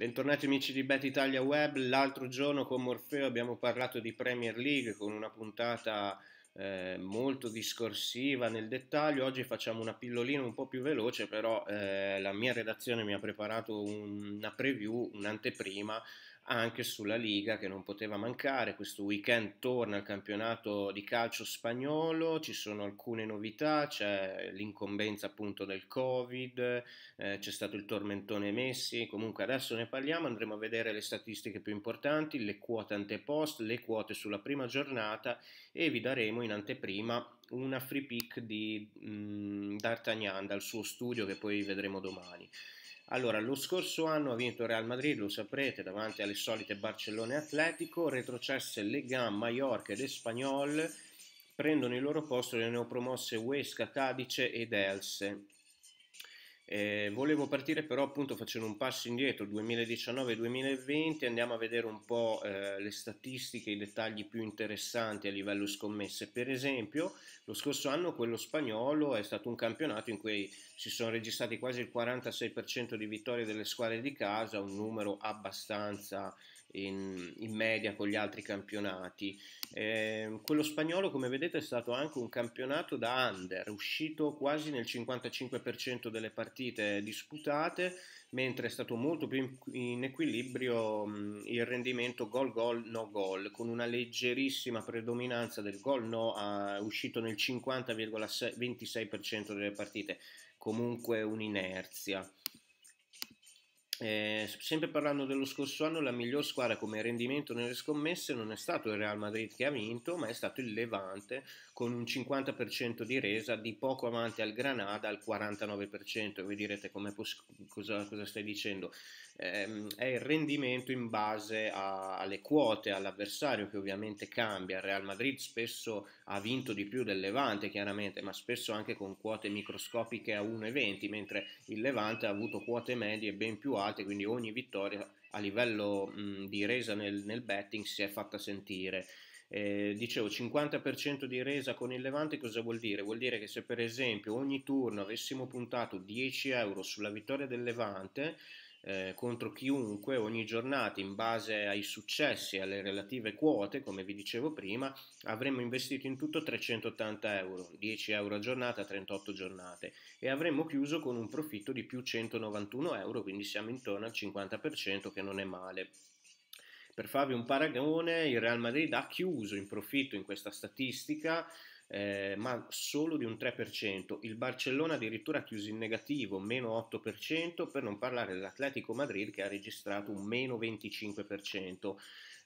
Bentornati amici di Bet Italia Web, l'altro giorno con Morfeo abbiamo parlato di Premier League con una puntata eh, molto discorsiva nel dettaglio, oggi facciamo una pillolina un po' più veloce però eh, la mia redazione mi ha preparato un, una preview, un'anteprima anche sulla Liga che non poteva mancare. Questo weekend torna il campionato di calcio spagnolo, ci sono alcune novità, c'è l'incombenza appunto del Covid, eh, c'è stato il tormentone Messi, comunque adesso ne parliamo, andremo a vedere le statistiche più importanti, le quote antepost, le quote sulla prima giornata e vi daremo in anteprima una free pick di mh, mm, D'Artagnan dal suo studio che poi vedremo domani. Allora, lo scorso anno ha vinto Real Madrid, lo saprete, davanti alle solite Barcellona Atletico, retrocesse Legan, Mallorca ed Espagnol, prendono il loro posto le neopromosse Huesca, Cadice ed Else. Eh, volevo partire però appunto facendo un passo indietro, 2019-2020, andiamo a vedere un po' eh, le statistiche, i dettagli più interessanti a livello scommesse. Per esempio, lo scorso anno quello spagnolo è stato un campionato in cui si sono registrati quasi il 46% di vittorie delle squadre di casa, un numero abbastanza in, in media con gli altri campionati. Eh, quello spagnolo, come vedete, è stato anche un campionato da under, uscito quasi nel 55% delle partite disputate, mentre è stato molto più in, equilibrio mh, mm, il rendimento gol-gol, no gol, con una leggerissima predominanza del gol no, a, uscito nel 50,26% delle partite, comunque un'inerzia. Eh, sempre parlando dello scorso anno, la miglior squadra come rendimento nelle scommesse non è stato il Real Madrid che ha vinto, ma è stato il Levante con un 50% di resa, di poco avanti al Granada al 49%. E voi direte pos- cosa, cosa, stai dicendo? Eh, è il rendimento in base a- alle quote, all'avversario che ovviamente cambia. Il Real Madrid spesso ha vinto di più del Levante, chiaramente, ma spesso anche con quote microscopiche a 1,20, mentre il Levante ha avuto quote medie ben più alte alte, quindi ogni vittoria a livello mh, di resa nel, nel, betting si è fatta sentire. Eh, dicevo 50% di resa con il Levante cosa vuol dire? Vuol dire che se per esempio ogni turno avessimo puntato 10 euro sulla vittoria del Levante eh, contro chiunque ogni giornata in base ai successi e alle relative quote, come vi dicevo prima, avremmo investito in tutto 380 euro, 10 euro a giornata, 38 giornate e avremmo chiuso con un profitto di più 191 euro, quindi siamo intorno al 50% che non è male. Per farvi un paragone, il Real Madrid ha chiuso in profitto in questa statistica eh, ma solo di un 3%, il Barcellona addirittura chiuso in negativo, meno 8%, per non parlare dell'Atletico Madrid che ha registrato un meno 25%,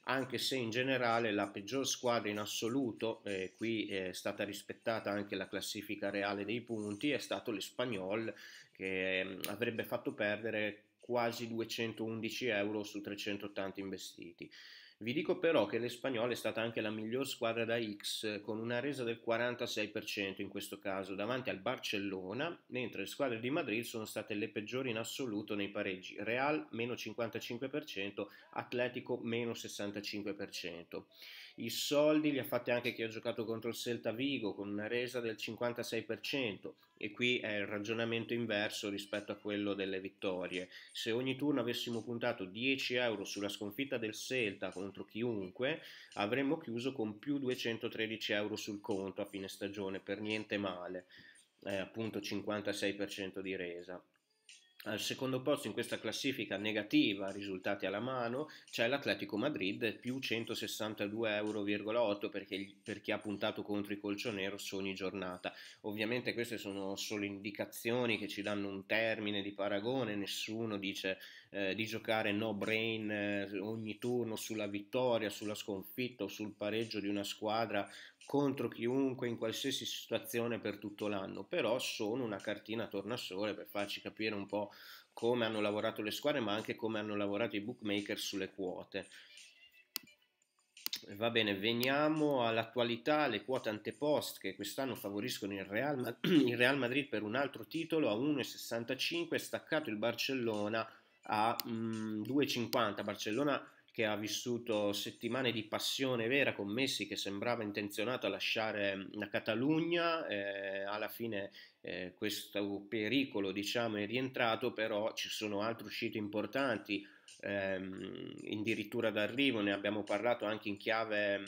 anche se in generale la peggior squadra in assoluto, eh, qui eh, è stata rispettata anche la classifica reale dei punti, è stato l'Espagnol che eh, avrebbe fatto perdere quasi 211 euro su 380 investiti. Vi dico però che l'Espagnol è stata anche la miglior squadra da X, con una resa del 46% in questo caso, davanti al Barcellona, mentre le squadre di Madrid sono state le peggiori in assoluto nei pareggi. Real meno 55%, Atletico meno 65%. I soldi li ha fatti anche chi ha giocato contro il Celta Vigo, con una resa del 56%, e qui è il ragionamento inverso rispetto a quello delle vittorie. Se ogni turno avessimo puntato 10 euro sulla sconfitta del Celta con contro chiunque, avremmo chiuso con più 213 euro sul conto a fine stagione, per niente male, eh, appunto 56% di resa al secondo posto in questa classifica negativa, risultati alla mano, c'è l'Atletico Madrid più 162,8 perché per chi ha puntato contro i colcioneros ogni giornata. Ovviamente queste sono solo indicazioni che ci danno un termine di paragone, nessuno dice eh, di giocare no brain eh, ogni turno sulla vittoria, sulla sconfitta o sul pareggio di una squadra contro chiunque in qualsiasi situazione per tutto l'anno, però sono una cartina tornasole per farci capire un po' come hanno lavorato le squadre, ma anche come hanno lavorato i bookmaker sulle quote. Va bene, veniamo all'attualità, le quote antepost che quest'anno favoriscono il Real, il Real Madrid per un altro titolo a 1,65, staccato il Barcellona a 2,50. Mm, Barcellona che ha vissuto settimane di passione vera con Messi che sembrava intenzionato a lasciare la Catalogna, eh, alla fine eh, questo pericolo diciamo, è rientrato, però ci sono altre uscite importanti, ehm, addirittura d'arrivo, ne abbiamo parlato anche in chiave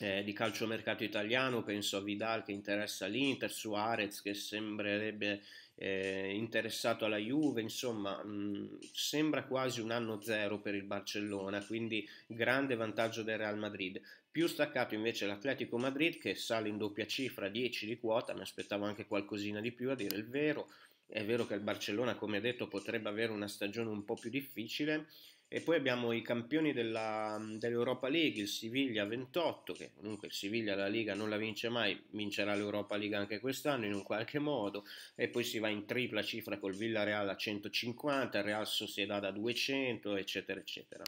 eh, di calciomercato italiano, penso a Vidal che interessa l'Inter, Suarez che sembrerebbe eh, interessato alla Juve, insomma mh, mm, sembra quasi un anno zero per il Barcellona, quindi grande vantaggio del Real Madrid. Più staccato invece l'Atletico Madrid che sale in doppia cifra, 10 di quota, mi aspettavo anche qualcosina di più a dire il vero. È vero che il Barcellona, come detto, potrebbe avere una stagione un po' più difficile, e poi abbiamo i campioni della, dell'Europa League, il Siviglia 28, che comunque il Siviglia la Liga non la vince mai, vincerà l'Europa League anche quest'anno in un qualche modo, e poi si va in tripla cifra col Villarreal a 150, il Real Sociedad a 200, eccetera, eccetera.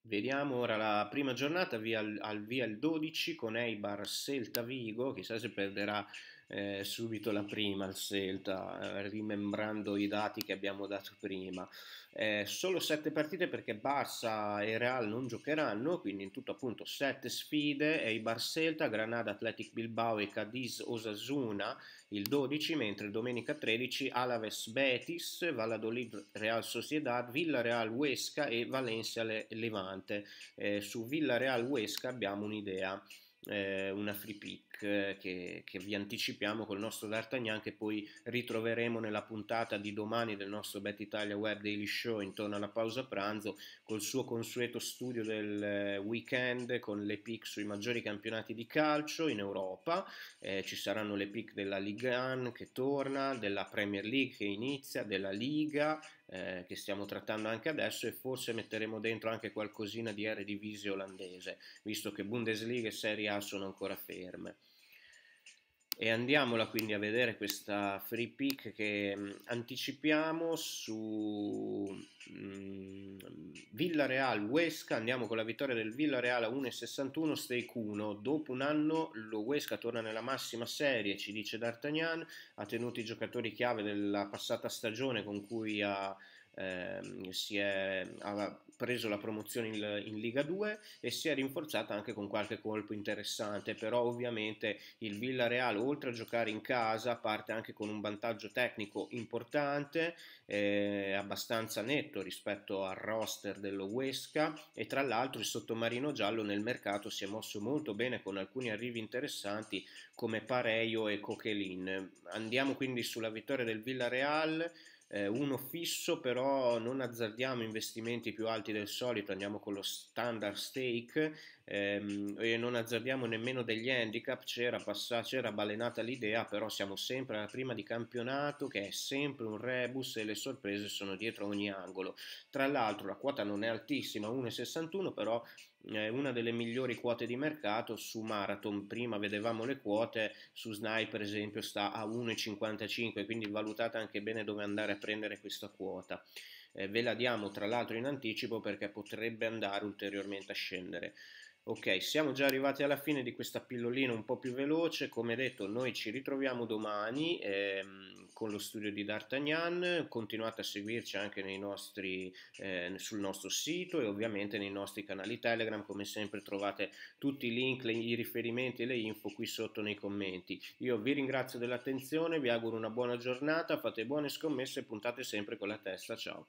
Vediamo ora la prima giornata via, al, via il 12 con Eibar Celta Vigo, chissà se perderà eh, subito la prima al Celta, eh, rimembrando i dati che abbiamo dato prima. Eh, solo sette partite perché Barça e Real non giocheranno, quindi in tutto appunto sette sfide, e i Barcelta, Granada, Athletic Bilbao e Cadiz Osasuna il 12, mentre domenica 13 Alaves Betis, Valladolid Real Sociedad, Villarreal Huesca e Valencia Levante. Eh, su Villarreal Huesca abbiamo un'idea eh, una free pick eh, che, che, vi anticipiamo col nostro D'Artagnan che poi ritroveremo nella puntata di domani del nostro Bet Italia Web Daily Show intorno alla pausa pranzo col suo consueto studio del eh, weekend con le pick sui maggiori campionati di calcio in Europa, eh, ci saranno le pick della Ligue 1 che torna, della Premier League che inizia, della Liga eh, che stiamo trattando anche adesso e forse metteremo dentro anche qualcosina di Eredivisie olandese, visto che Bundesliga e Serie A sono ancora ferme e andiamola quindi a vedere questa free pick che mm, anticipiamo su mh, mm, Villareal Huesca, andiamo con la vittoria del Villareal a 1,61 stake 1, dopo un anno lo Huesca torna nella massima serie, ci dice D'Artagnan, ha tenuto i giocatori chiave della passata stagione con cui ha, eh, si è, ha preso la promozione in, in, Liga 2 e si è rinforzata anche con qualche colpo interessante, però ovviamente il Villarreal oltre a giocare in casa parte anche con un vantaggio tecnico importante, eh, abbastanza netto rispetto al roster dello Huesca e tra l'altro il sottomarino giallo nel mercato si è mosso molto bene con alcuni arrivi interessanti come Pareio e Coquelin. Andiamo quindi sulla vittoria del Villarreal eh, uno fisso, però non azzardiamo investimenti più alti del solito, andiamo con lo standard stake ehm, e non azzardiamo nemmeno degli handicap, c'era, passa- c'era balenata l'idea, però siamo sempre alla prima di campionato che è sempre un rebus e le sorprese sono dietro ogni angolo. Tra l'altro la quota non è altissima, 1,61, però è eh, una delle migliori quote di mercato su Marathon. Prima vedevamo le quote su Snipe, per esempio, sta a 1,55, quindi valutate anche bene dove andare a prendere questa quota. Eh, ve la diamo tra l'altro in anticipo perché potrebbe andare ulteriormente a scendere. Ok, siamo già arrivati alla fine di questa pillolina un po' più veloce, come detto noi ci ritroviamo domani ehm, con lo studio di D'Artagnan, continuate a seguirci anche nostri, eh, sul nostro sito e ovviamente nei nostri canali Telegram, come sempre trovate tutti i link, le, i riferimenti e le info qui sotto nei commenti. Io vi ringrazio dell'attenzione, vi auguro una buona giornata, fate buone scommesse e puntate sempre con la testa, ciao!